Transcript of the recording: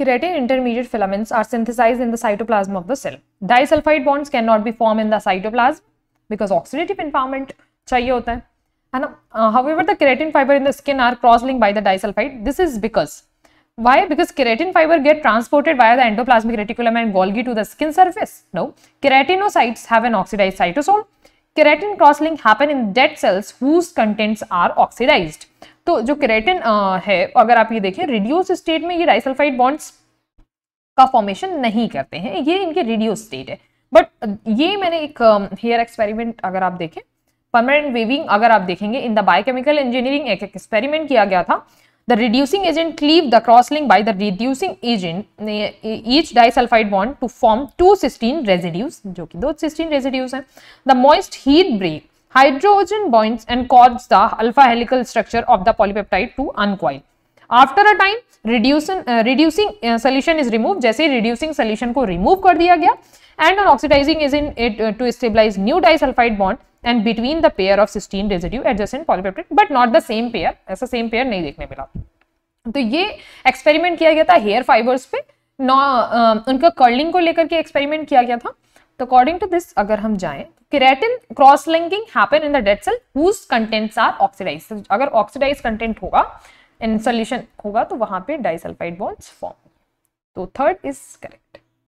Keratin intermediate filaments are synthesized in the cytoplasm of the cell. Disulfide bonds cannot be formed in the cytoplasm because oxidative environment चाहिए होता uh, however the keratin fiber in the skin are cross-linked by the disulfide this is because why because keratin fiber get transported via the endoplasmic reticulum and golgi to the skin surface no keratinocytes have an oxidized cytosol keratin cross-link happen in dead cells whose contents are oxidized तो जो keratin है अगर आप ये देखें reduce state में ये disulphide bonds का फॉर्मेशन नहीं करते हैं ये इनके रिड्यूस स्टेट है बट ये मैंने एक हेयर एक्सपेरिमेंट अगर आप देखें परमानेंट वेविंग अगर आप देखेंगे इन द बायोकेमिकल इंजीनियरिंग एक एक्सपेरिमेंट किया गया था the reducing agent cleave the crossling by the reducing agent each disulfide bond to form two cysteine residues जो कि दो सिस्टीन रेजिड्यूज हैं the moist heat break hydrogen bonds and causes the alpha helical structure of the polypeptide to uncoil. After a time reducing solution is remove जैसे reducing solution को remove कर दिया गया and on oxidising is in it to stabilise new disulfide bond and between the pair of cysteine residue in polypeptide but not the same pair ऐसा same pair नहीं देखने मिला तो ये एक्सपेरिमेंट किया गया था हेयर फाइबर्स पे नॉ um, उनका कर्लिंग को लेकर के एक्सपेरिमेंट किया गया था तो अकॉर्डिंग टू दिस अगर हम जाएं keratin cross linking happen in the dead cell whose contents are oxidise अगर ऑक्सीडाइज कंटेंट होगा इन सोल्यूशन होगा तो वहां पे डाइसल्फाइड बॉन्ड्स फॉर्म तो थर्ड इज करेक्ट